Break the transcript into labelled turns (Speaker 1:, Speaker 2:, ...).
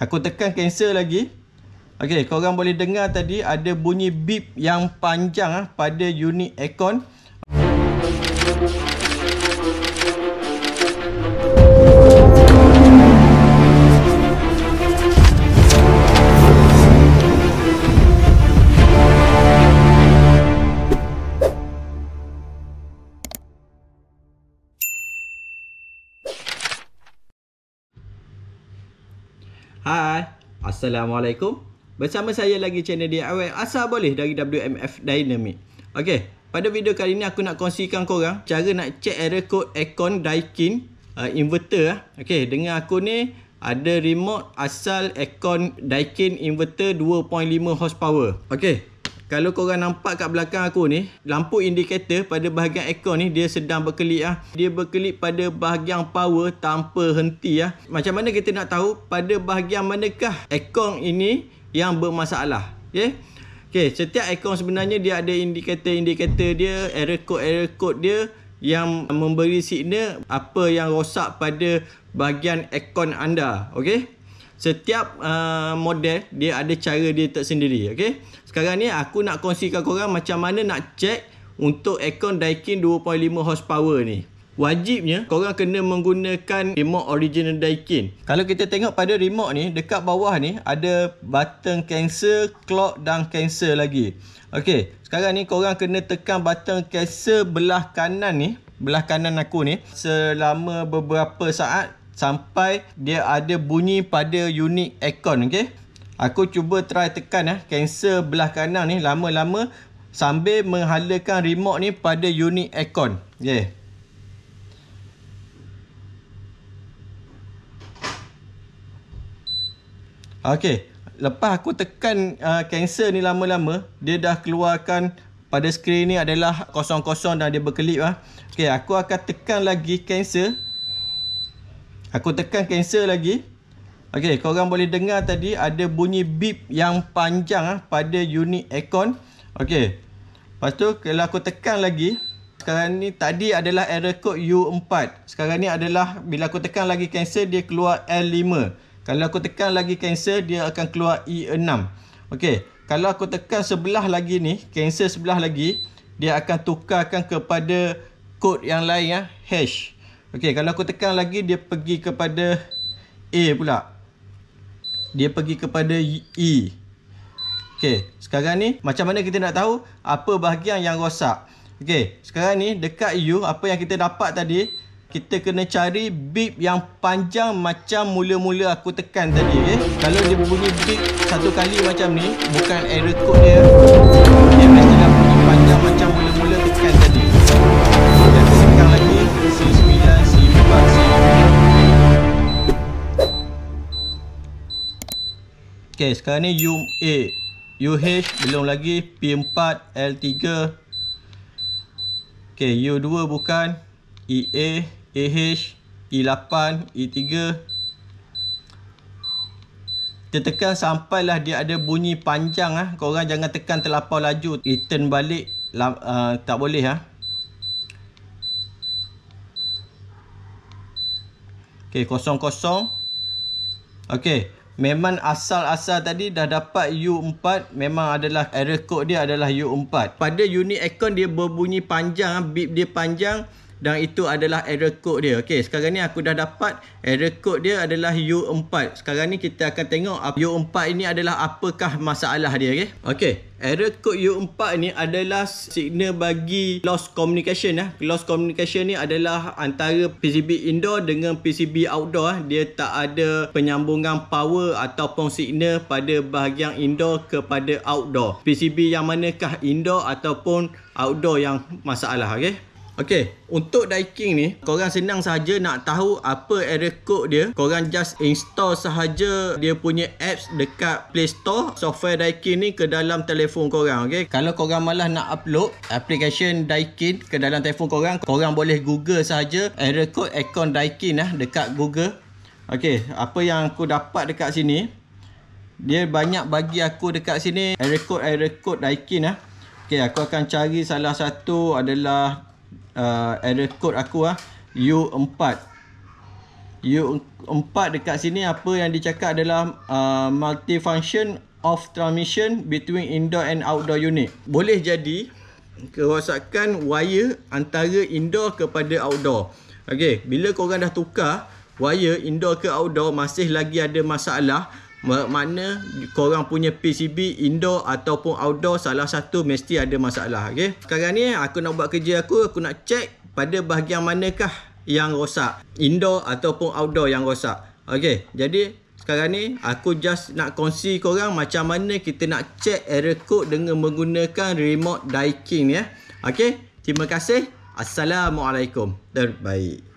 Speaker 1: Aku tekan cancel lagi. Okey, korang boleh dengar tadi ada bunyi beep yang panjang ah pada unit aircon. Thank Hai, Assalamualaikum Bersama saya lagi channel DIY Asal Boleh dari WMF Dynamic Ok, pada video kali ni aku nak kongsikan korang Cara nak check error code aircon Daikin uh, Inverter lah. Ok, dengan aku ni Ada remote asal aircon Daikin Inverter 2.5 horsepower Ok, kalau kau korang nampak kat belakang aku ni, lampu indikator pada bahagian aircon ni dia sedang berkelip ah. Dia berkelip pada bahagian power tanpa henti ah. Macam mana kita nak tahu pada bahagian manakah aircon ini yang bermasalah? Ya? Okey. okay setiap aircon sebenarnya dia ada indikator-indikator dia, error code error code dia yang memberi signal apa yang rosak pada bahagian aircon anda. okay Setiap uh, model dia ada cara dia tersendiri okay? Sekarang ni aku nak kongsikan korang macam mana nak check Untuk aircon Daikin 2.5 horsepower ni Wajibnya korang kena menggunakan remote original Daikin Kalau kita tengok pada remote ni Dekat bawah ni ada button cancel, clock dan cancel lagi okay. Sekarang ni korang kena tekan button cancel belah kanan ni Belah kanan aku ni Selama beberapa saat sampai dia ada bunyi pada unit aircon okey aku cuba try tekan eh cancel belah kanan ni lama-lama sambil menghalakan remote ni pada unit aircon okey okey lepas aku tekan uh, cancel ni lama-lama dia dah keluarkan pada skrin ni adalah kosong-kosong dan dia berkelip lah. Okay, aku akan tekan lagi cancel Aku tekan cancel lagi. Okey, korang boleh dengar tadi ada bunyi beep yang panjang ah pada unit aircon. Okey. pastu kalau aku tekan lagi, sekarang ni tadi adalah error code U4. Sekarang ni adalah bila aku tekan lagi cancel dia keluar L5. Kalau aku tekan lagi cancel dia akan keluar E6. Okey, kalau aku tekan sebelah lagi ni, cancel sebelah lagi, dia akan tukarkan kepada kod yang lain ah, hash. Okey, kalau aku tekan lagi dia pergi kepada A pula. Dia pergi kepada E. Okey, sekarang ni macam mana kita nak tahu apa bahagian yang rosak? Okey, sekarang ni dekat U apa yang kita dapat tadi, kita kena cari beep yang panjang macam mula-mula aku tekan tadi, okey. Kalau dia bunyi beep satu kali macam ni, bukan error code dia. Dia mesti dapat Okay, sekarang ni U eh, U H belum lagi P4 L3 Okay, U2 bukan EA AH E8 E3 Kita tekan sampailah dia ada bunyi panjang ah. Korang jangan tekan terlalu laju Return balik uh, Tak boleh ah. Okay, kosong-kosong Okay Memang asal-asal tadi dah dapat U4 Memang adalah error code dia adalah U4 Pada unit aircon dia berbunyi panjang Beep dia panjang dan itu adalah error code dia. Okey, sekarang ni aku dah dapat error code dia adalah U4. Sekarang ni kita akan tengok U4 ini adalah apakah masalah dia, okey. Okey, error code U4 ni adalah signal bagi loss communication lah. Eh? Loss communication ni adalah antara PCB indoor dengan PCB outdoor lah. Dia tak ada penyambungan power ataupun signal pada bahagian indoor kepada outdoor. PCB yang manakah indoor ataupun outdoor yang masalah, okey. Okay, untuk Daikin ni, korang senang saja nak tahu apa error code dia. Korang just install sahaja dia punya apps dekat Play Store software Daikin ni ke dalam telefon korang, Okay, Kalau korang malah nak upload application Daikin ke dalam telefon korang, korang boleh Google saja error code akaun Daikin lah dekat Google. Okay, apa yang aku dapat dekat sini, dia banyak bagi aku dekat sini error code error code Daikin lah. Okay, aku akan cari salah satu adalah uh, error code aku ah U4 U4 dekat sini apa yang dicakap adalah uh, multifunction of transmission between indoor and outdoor unit boleh jadi kerosakan wire antara indoor kepada outdoor Okey, bila korang dah tukar wire indoor ke outdoor masih lagi ada masalah mana korang punya PCB indoor ataupun outdoor salah satu mesti ada masalah okay? Sekarang ni aku nak buat kerja aku Aku nak check pada bahagian manakah yang rosak Indoor ataupun outdoor yang rosak okay, Jadi sekarang ni aku just nak kongsi korang Macam mana kita nak check error code dengan menggunakan remote die king ya? okay? Terima kasih Assalamualaikum Terbaik